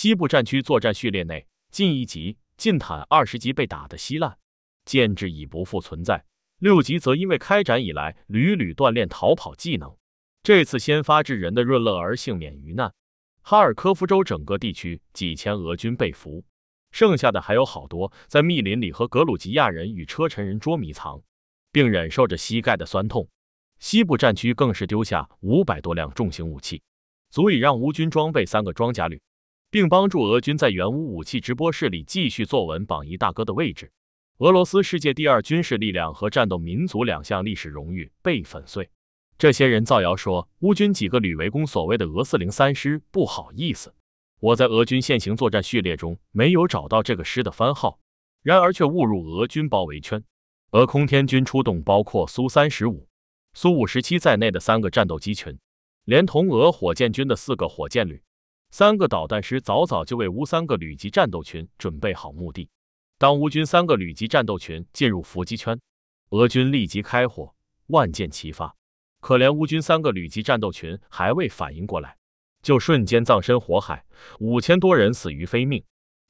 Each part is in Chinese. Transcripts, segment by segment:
西部战区作战序列内，近一级近坦二十级被打得稀烂，建制已不复存在。六级则因为开展以来屡屡锻炼逃跑技能，这次先发制人的润勒而幸免于难。哈尔科夫州整个地区几千俄军被俘，剩下的还有好多在密林里和格鲁吉亚人与车臣人捉迷藏，并忍受着膝盖的酸痛。西部战区更是丢下五百多辆重型武器，足以让乌军装备三个装甲旅。并帮助俄军在原乌武器直播室里继续坐稳榜一大哥的位置。俄罗斯世界第二军事力量和战斗民族两项历史荣誉被粉碎。这些人造谣说乌军几个旅围攻所谓的俄四零三师，不好意思，我在俄军现行作战序列中没有找到这个师的番号，然而却误入俄军包围圈。俄空天军出动包括苏三十五、苏五十七在内的三个战斗机群，连同俄火箭军的四个火箭旅。三个导弹师早早就为乌三个旅级战斗群准备好墓地。当乌军三个旅级战斗群进入伏击圈，俄军立即开火，万箭齐发。可怜乌军三个旅级战斗群还未反应过来，就瞬间葬身火海，五千多人死于非命。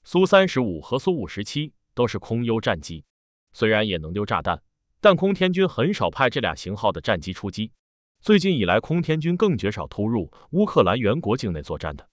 苏三十五和苏五十七都是空优战机，虽然也能丢炸弹，但空天军很少派这俩型号的战机出击。最近以来，空天军更绝少突入乌克兰原国境内作战的。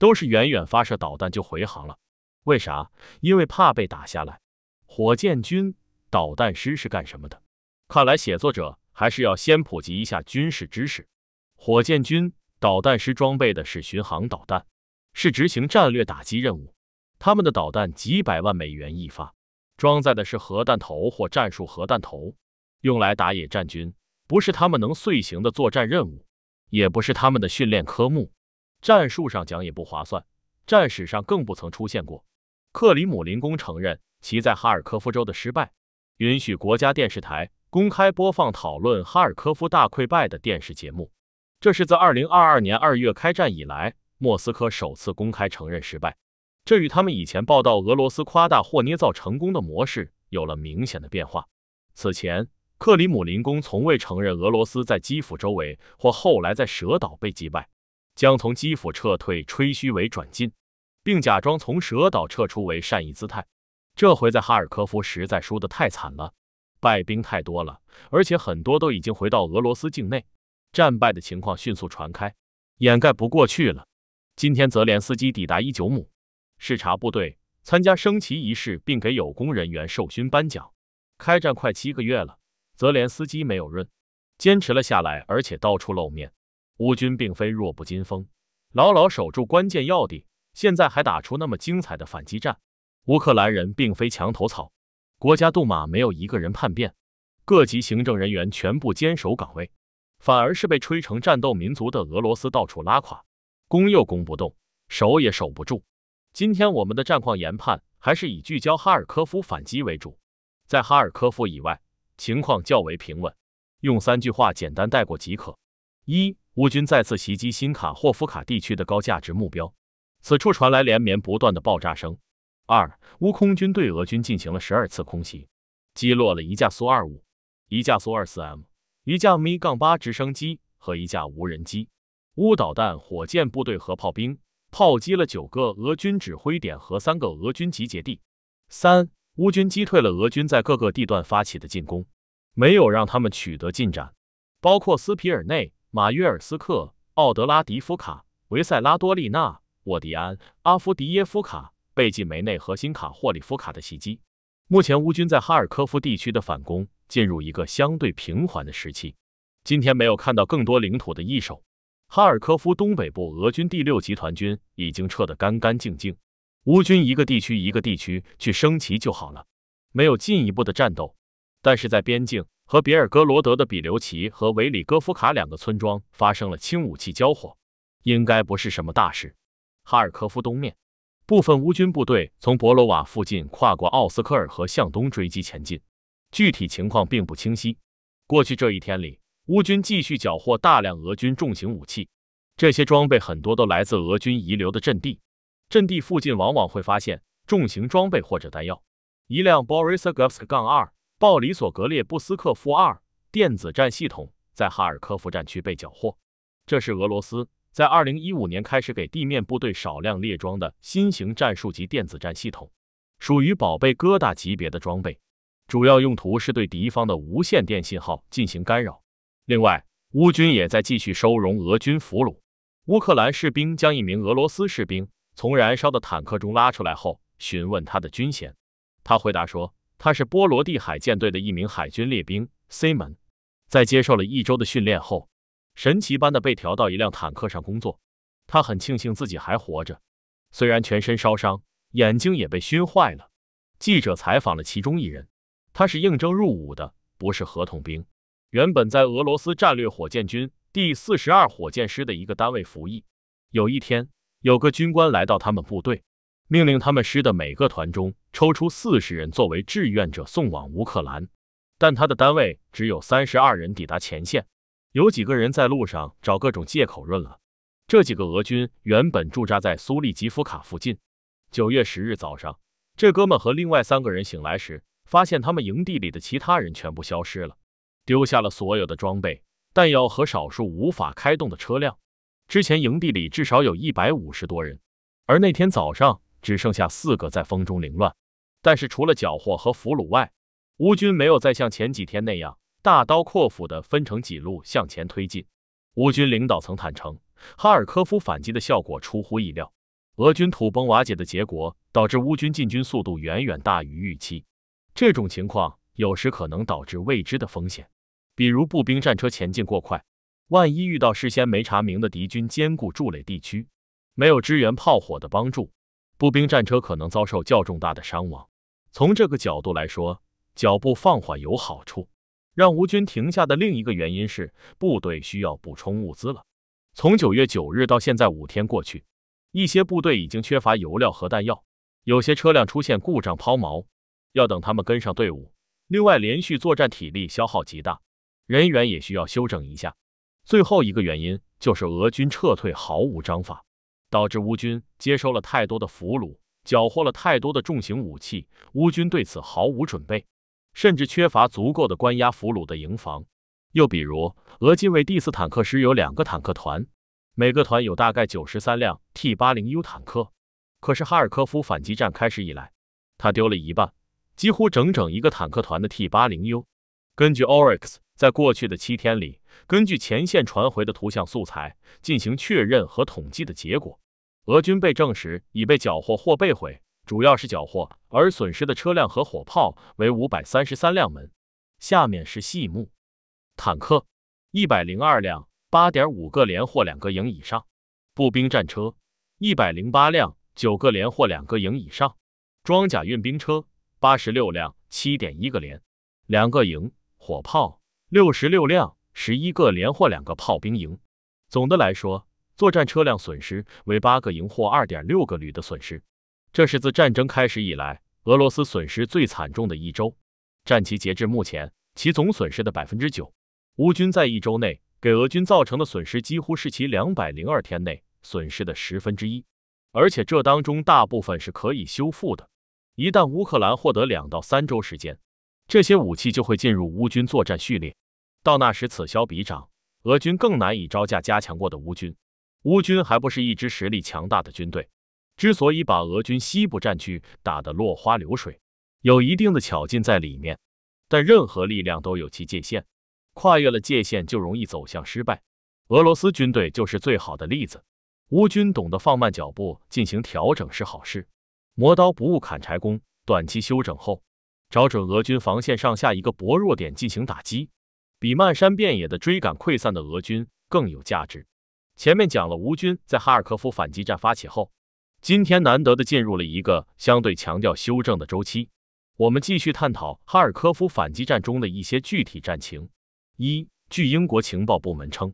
都是远远发射导弹就回航了，为啥？因为怕被打下来。火箭军导弹师是干什么的？看来写作者还是要先普及一下军事知识。火箭军导弹师装备的是巡航导弹，是执行战略打击任务。他们的导弹几百万美元一发，装载的是核弹头或战术核弹头，用来打野战军，不是他们能遂行的作战任务，也不是他们的训练科目。战术上讲也不划算，战史上更不曾出现过。克里姆林宫承认其在哈尔科夫州的失败，允许国家电视台公开播放讨论哈尔科夫大溃败的电视节目。这是自2022年2月开战以来，莫斯科首次公开承认失败。这与他们以前报道俄罗斯夸大或捏造成功的模式有了明显的变化。此前，克里姆林宫从未承认俄罗斯在基辅周围或后来在蛇岛被击败。将从基辅撤退，吹嘘为转进，并假装从蛇岛撤出为善意姿态。这回在哈尔科夫实在输得太惨了，败兵太多了，而且很多都已经回到俄罗斯境内。战败的情况迅速传开，掩盖不过去了。今天泽连斯基抵达伊久姆，视察部队，参加升旗仪式，并给有功人员授勋颁奖。开战快七个月了，泽连斯基没有润，坚持了下来，而且到处露面。乌军并非弱不禁风，牢牢守住关键要地，现在还打出那么精彩的反击战。乌克兰人并非墙头草，国家杜马没有一个人叛变，各级行政人员全部坚守岗位，反而是被吹成战斗民族的俄罗斯到处拉垮，攻又攻不动，守也守不住。今天我们的战况研判还是以聚焦哈尔科夫反击为主，在哈尔科夫以外，情况较为平稳，用三句话简单带过即可。一乌军再次袭击新卡霍夫卡地区的高价值目标，此处传来连绵不断的爆炸声。二，乌空军对俄军进行了十二次空袭，击落了一架苏 -25、一架苏 -24M、一架 Mi-8 直升机和一架无人机。乌导弹、火箭部队和炮兵炮击了九个俄军指挥点和三个俄军集结地。三，乌军击退了俄军在各个地段发起的进攻，没有让他们取得进展，包括斯皮尔内。马约尔斯克、奥德拉迪夫卡、维塞拉多利纳、沃迪安、阿夫迪耶夫卡、贝济梅内和新卡霍里夫卡的袭击。目前，乌军在哈尔科夫地区的反攻进入一个相对平缓的时期。今天没有看到更多领土的易手。哈尔科夫东北部俄军第六集团军已经撤得干干净净。乌军一个地区一个地区去升级就好了，没有进一步的战斗。但是在边境和别尔哥罗德的比留奇和维里戈夫卡两个村庄发生了轻武器交火，应该不是什么大事。哈尔科夫东面，部分乌军部队从博罗瓦附近跨过奥斯科尔河向东追击前进，具体情况并不清晰。过去这一天里，乌军继续缴获大量俄军重型武器，这些装备很多都来自俄军遗留的阵地，阵地附近往往会发现重型装备或者弹药。一辆 Borisovsk-2。鲍里索格列布斯克夫二电子战系统在哈尔科夫战区被缴获，这是俄罗斯在2015年开始给地面部队少量列装的新型战术级电子战系统，属于宝贝疙瘩级别的装备，主要用途是对敌方的无线电信号进行干扰。另外，乌军也在继续收容俄军俘虏。乌克兰士兵将一名俄罗斯士兵从燃烧的坦克中拉出来后，询问他的军衔，他回答说。他是波罗的海舰队的一名海军列兵，西门，在接受了一周的训练后，神奇般的被调到一辆坦克上工作。他很庆幸自己还活着，虽然全身烧伤，眼睛也被熏坏了。记者采访了其中一人，他是应征入伍的，不是合同兵。原本在俄罗斯战略火箭军第四十二火箭师的一个单位服役。有一天，有个军官来到他们部队。命令他们师的每个团中抽出四十人作为志愿者送往乌克兰，但他的单位只有三十二人抵达前线，有几个人在路上找各种借口润了。这几个俄军原本驻扎在苏利吉夫卡附近。九月十日早上，这哥们和另外三个人醒来时，发现他们营地里的其他人全部消失了，丢下了所有的装备、弹药和少数无法开动的车辆。之前营地里至少有一百五十多人，而那天早上。只剩下四个在风中凌乱，但是除了缴获和俘虏外，乌军没有再像前几天那样大刀阔斧地分成几路向前推进。乌军领导曾坦诚，哈尔科夫反击的效果出乎意料，俄军土崩瓦解的结果导致乌军进军速度远远大于预期。这种情况有时可能导致未知的风险，比如步兵战车前进过快，万一遇到事先没查明的敌军坚固筑垒地区，没有支援炮火的帮助。步兵战车可能遭受较重大的伤亡，从这个角度来说，脚步放缓有好处。让乌军停下的另一个原因是，部队需要补充物资了。从九月九日到现在五天过去，一些部队已经缺乏油料和弹药，有些车辆出现故障抛锚，要等他们跟上队伍。另外，连续作战体力消耗极大，人员也需要休整一下。最后一个原因就是俄军撤退毫无章法。导致乌军接收了太多的俘虏，缴获了太多的重型武器。乌军对此毫无准备，甚至缺乏足够的关押俘虏的营房。又比如，俄军卫第四坦克师有两个坦克团，每个团有大概九十三辆 T80U 坦克。可是哈尔科夫反击战开始以来，他丢了一半，几乎整整一个坦克团的 T80U。根据 Orx，在过去的七天里。根据前线传回的图像素材进行确认和统计的结果，俄军被证实已被缴获或被毁，主要是缴获，而损失的车辆和火炮为五百三十三辆门。下面是细目：坦克一百零二辆，八点五个连或两个营以上；步兵战车一百零八辆，九个连或两个营以上；装甲运兵车八十六辆，七点一个连、两个营；火炮六十六辆。十一个连或两个炮兵营，总的来说，作战车辆损失为八个营或二点六个旅的损失，这是自战争开始以来俄罗斯损失最惨重的一周。占其截至目前其总损失的百分之九。乌军在一周内给俄军造成的损失几乎是其两百零二天内损失的十分之一，而且这当中大部分是可以修复的。一旦乌克兰获得两到三周时间，这些武器就会进入乌军作战序列。到那时，此消彼长，俄军更难以招架加强过的乌军。乌军还不是一支实力强大的军队，之所以把俄军西部战区打得落花流水，有一定的巧劲在里面。但任何力量都有其界限，跨越了界限就容易走向失败。俄罗斯军队就是最好的例子。乌军懂得放慢脚步进行调整是好事，磨刀不误砍柴工。短期休整后，找准俄军防线上下一个薄弱点进行打击。比漫山遍野的追赶溃散的俄军更有价值。前面讲了乌军在哈尔科夫反击战发起后，今天难得的进入了一个相对强调修正的周期。我们继续探讨哈尔科夫反击战中的一些具体战情。一，据英国情报部门称，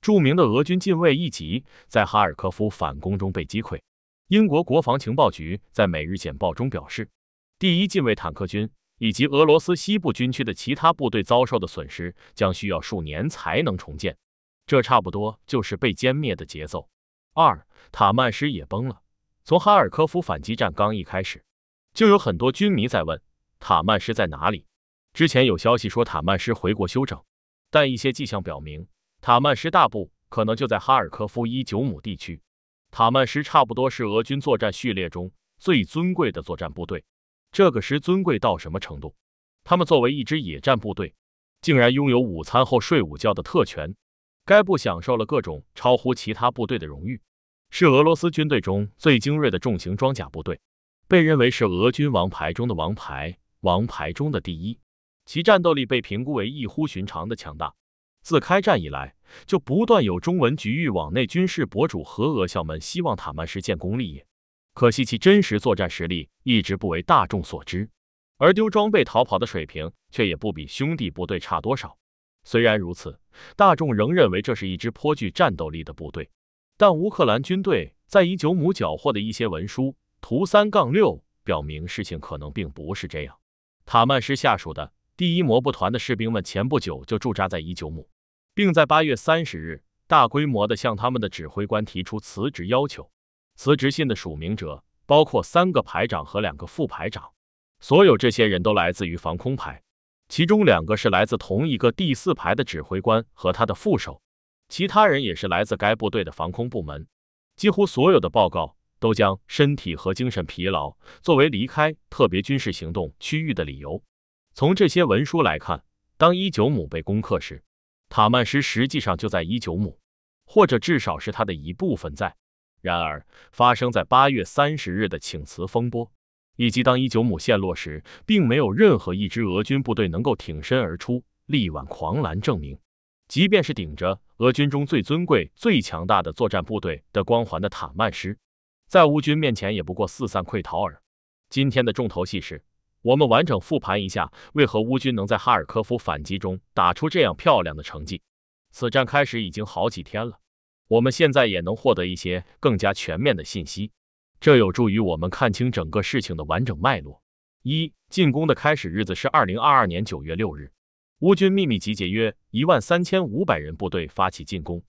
著名的俄军近卫一级在哈尔科夫反攻中被击溃。英国国防情报局在《每日简报》中表示，第一近卫坦克军。以及俄罗斯西部军区的其他部队遭受的损失将需要数年才能重建，这差不多就是被歼灭的节奏。二塔曼师也崩了。从哈尔科夫反击战刚一开始，就有很多军迷在问塔曼师在哪里。之前有消息说塔曼师回国休整，但一些迹象表明塔曼师大部可能就在哈尔科夫伊九姆地区。塔曼师差不多是俄军作战序列中最尊贵的作战部队。这个师尊贵到什么程度？他们作为一支野战部队，竟然拥有午餐后睡午觉的特权。该部享受了各种超乎其他部队的荣誉，是俄罗斯军队中最精锐的重型装甲部队，被认为是俄军王牌中的王牌，王牌中的第一。其战斗力被评估为异乎寻常的强大。自开战以来，就不断有中文局域网内军事博主和俄校们希望塔曼实建功立业。可惜其真实作战实力一直不为大众所知，而丢装备逃跑的水平却也不比兄弟部队差多少。虽然如此，大众仍认为这是一支颇具战斗力的部队。但乌克兰军队在伊久姆缴获的一些文书（图三杠六）表明，事情可能并不是这样。塔曼师下属的第一摩步团的士兵们前不久就驻扎在伊久姆，并在八月三十日大规模的向他们的指挥官提出辞职要求。辞职信的署名者包括三个排长和两个副排长，所有这些人都来自于防空排，其中两个是来自同一个第四排的指挥官和他的副手，其他人也是来自该部队的防空部门。几乎所有的报告都将身体和精神疲劳作为离开特别军事行动区域的理由。从这些文书来看，当伊久姆被攻克时，塔曼施实际上就在伊久姆，或者至少是他的一部分在。然而，发生在八月三十日的请辞风波，以及当伊久姆陷落时，并没有任何一支俄军部队能够挺身而出，力挽狂澜，证明，即便是顶着俄军中最尊贵、最强大的作战部队的光环的塔曼师，在乌军面前也不过四散溃逃耳。今天的重头戏是，我们完整复盘一下，为何乌军能在哈尔科夫反击中打出这样漂亮的成绩。此战开始已经好几天了。我们现在也能获得一些更加全面的信息，这有助于我们看清整个事情的完整脉络。一进攻的开始日子是二零二二年九月六日，乌军秘密集结约一万三千五百人部队发起进攻。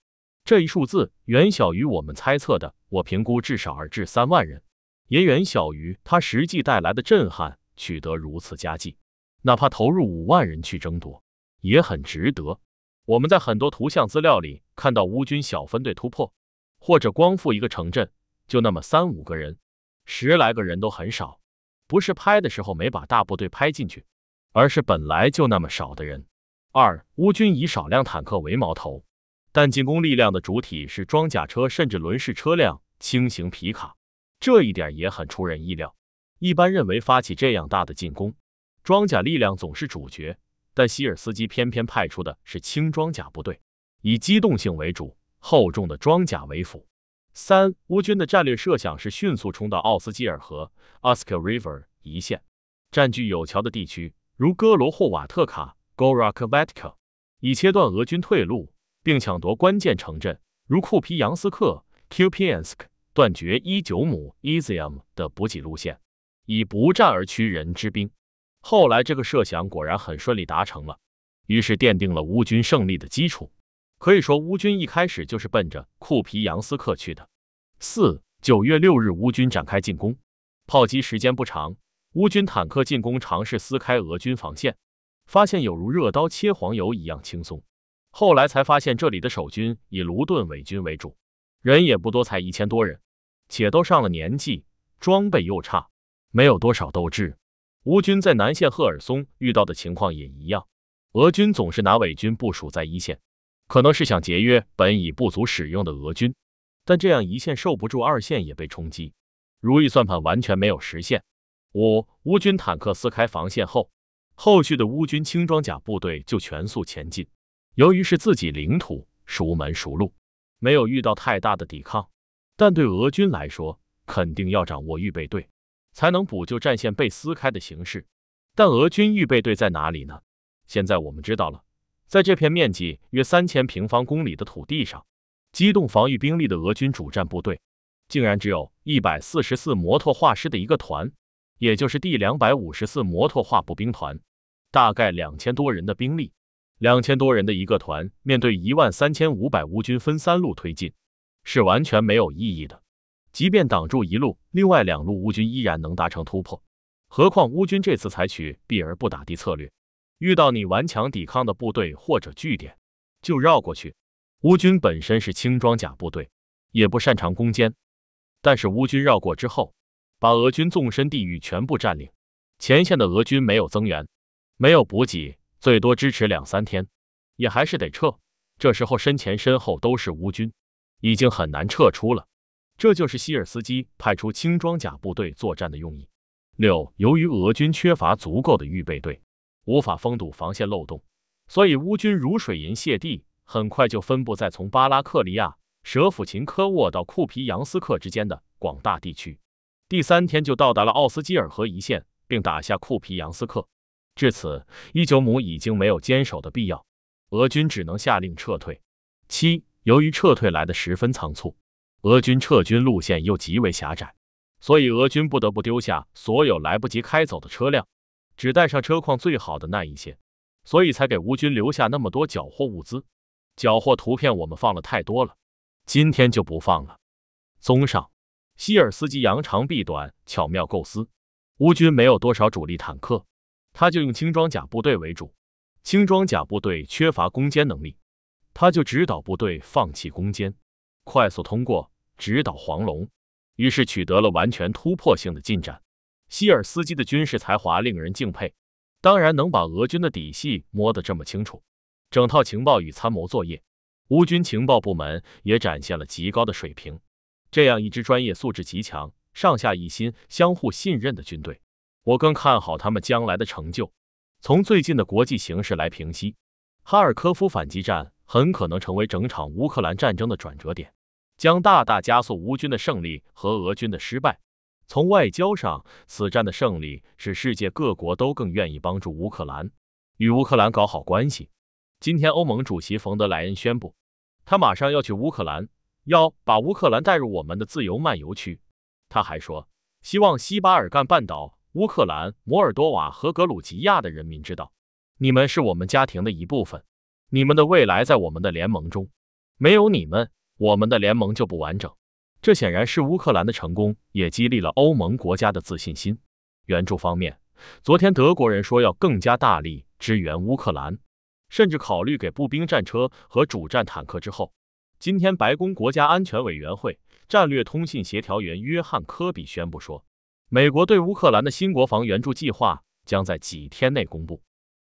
这一数字远小于我们猜测的，我评估至少二至三万人，也远小于他实际带来的震撼，取得如此佳绩，哪怕投入五万人去争夺，也很值得。我们在很多图像资料里。看到乌军小分队突破，或者光复一个城镇，就那么三五个人，十来个人都很少。不是拍的时候没把大部队拍进去，而是本来就那么少的人。二乌军以少量坦克为矛头，但进攻力量的主体是装甲车甚至轮式车辆、轻型皮卡，这一点也很出人意料。一般认为发起这样大的进攻，装甲力量总是主角，但希尔斯基偏偏派出的是轻装甲部队。以机动性为主，厚重的装甲为辅。三，乌军的战略设想是迅速冲到奥斯基尔河 o s k a r River） 一线，占据有桥的地区，如戈罗霍瓦特卡 g o r o k o v e t k a 以切断俄军退路，并抢夺关键城镇，如库皮扬斯克 （Kupiansk），断绝伊久姆 i z i u m 的补给路线，以不战而屈人之兵。后来这个设想果然很顺利达成了，于是奠定了乌军胜利的基础。可以说，乌军一开始就是奔着库皮扬斯克去的。四九月六日，乌军展开进攻，炮击时间不长。乌军坦克进攻，尝试撕开俄军防线，发现有如热刀切黄油一样轻松。后来才发现，这里的守军以卢顿伪军为主，人也不多，才一千多人，且都上了年纪，装备又差，没有多少斗志。乌军在南线赫尔松遇到的情况也一样，俄军总是拿伪军部署在一线。可能是想节约本已不足使用的俄军，但这样一线受不住，二线也被冲击，如意算盘完全没有实现。五乌军坦克撕开防线后，后续的乌军轻装甲部队就全速前进。由于是自己领土，熟门熟路，没有遇到太大的抵抗。但对俄军来说，肯定要掌握预备队，才能补救战线被撕开的形势。但俄军预备队在哪里呢？现在我们知道了。在这片面积约三千平方公里的土地上，机动防御兵力的俄军主战部队，竟然只有一百四十四摩托化师的一个团，也就是第两百五十四摩托化步兵团，大概两千多人的兵力。两千多人的一个团，面对一万三千五百乌军分三路推进，是完全没有意义的。即便挡住一路，另外两路乌军依然能达成突破。何况乌军这次采取避而不打的策略。遇到你顽强抵抗的部队或者据点，就绕过去。乌军本身是轻装甲部队，也不擅长攻坚。但是乌军绕过之后，把俄军纵深地域全部占领，前线的俄军没有增援，没有补给，最多支持两三天，也还是得撤。这时候身前身后都是乌军，已经很难撤出了。这就是希尔斯基派出轻装甲部队作战的用意。六，由于俄军缺乏足够的预备队。无法封堵防线漏洞，所以乌军如水银泻地，很快就分布在从巴拉克利亚、舍甫琴科沃到库皮扬斯克之间的广大地区。第三天就到达了奥斯基尔河一线，并打下库皮扬斯克。至此，伊久姆已经没有坚守的必要，俄军只能下令撤退。七，由于撤退来的十分仓促，俄军撤军路线又极为狭窄，所以俄军不得不丢下所有来不及开走的车辆。只带上车况最好的那一些，所以才给乌军留下那么多缴获物资。缴获图片我们放了太多了，今天就不放了。综上，希尔斯基扬长避短，巧妙构思。乌军没有多少主力坦克，他就用轻装甲部队为主。轻装甲部队缺乏攻坚能力，他就指导部队放弃攻坚，快速通过指导黄龙，于是取得了完全突破性的进展。希尔斯基的军事才华令人敬佩，当然能把俄军的底细摸得这么清楚，整套情报与参谋作业，乌军情报部门也展现了极高的水平。这样一支专业素质极强、上下一心、相互信任的军队，我更看好他们将来的成就。从最近的国际形势来评析，哈尔科夫反击战很可能成为整场乌克兰战争的转折点，将大大加速乌军的胜利和俄军的失败。从外交上，此战的胜利使世界各国都更愿意帮助乌克兰，与乌克兰搞好关系。今天，欧盟主席冯德莱恩宣布，他马上要去乌克兰，要把乌克兰带入我们的自由漫游区。他还说，希望西巴尔干半岛、乌克兰、摩尔多瓦和格鲁吉亚的人民知道，你们是我们家庭的一部分，你们的未来在我们的联盟中。没有你们，我们的联盟就不完整。这显然是乌克兰的成功，也激励了欧盟国家的自信心。援助方面，昨天德国人说要更加大力支援乌克兰，甚至考虑给步兵战车和主战坦克。之后，今天白宫国家安全委员会战略通信协调员约翰·科比宣布说，美国对乌克兰的新国防援助计划将在几天内公布，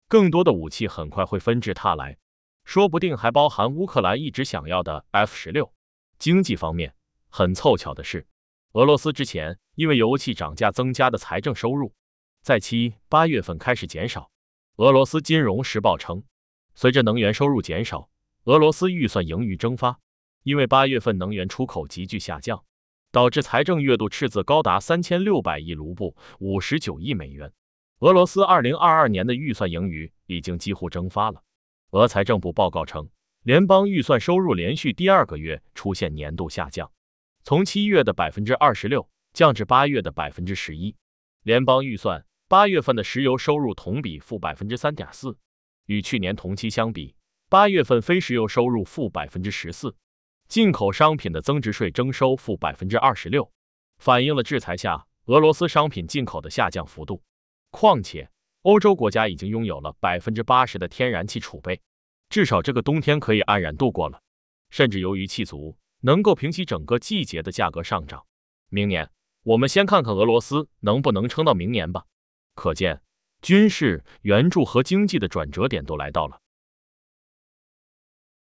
更多的武器很快会纷至沓来，说不定还包含乌克兰一直想要的 F 十六。经济方面。很凑巧的是，俄罗斯之前因为油气涨价增加的财政收入，在七八月份开始减少。俄罗斯金融时报称，随着能源收入减少，俄罗斯预算盈余蒸发。因为八月份能源出口急剧下降，导致财政月度赤字高达三千六百亿卢布（五十九亿美元）。俄罗斯二零二二年的预算盈余已经几乎蒸发了。俄财政部报告称，联邦预算收入连续第二个月出现年度下降。从七月的百分之二十六降至八月的百分之十一。联邦预算八月份的石油收入同比负百分之三点四，与去年同期相比，八月份非石油收入负百分之十四。进口商品的增值税征收负百分之二十六，反映了制裁下俄罗斯商品进口的下降幅度。况且，欧洲国家已经拥有了百分之八十的天然气储备，至少这个冬天可以安然度过了，甚至由于气足。能够平息整个季节的价格上涨。明年，我们先看看俄罗斯能不能撑到明年吧。可见，军事援助和经济的转折点都来到了。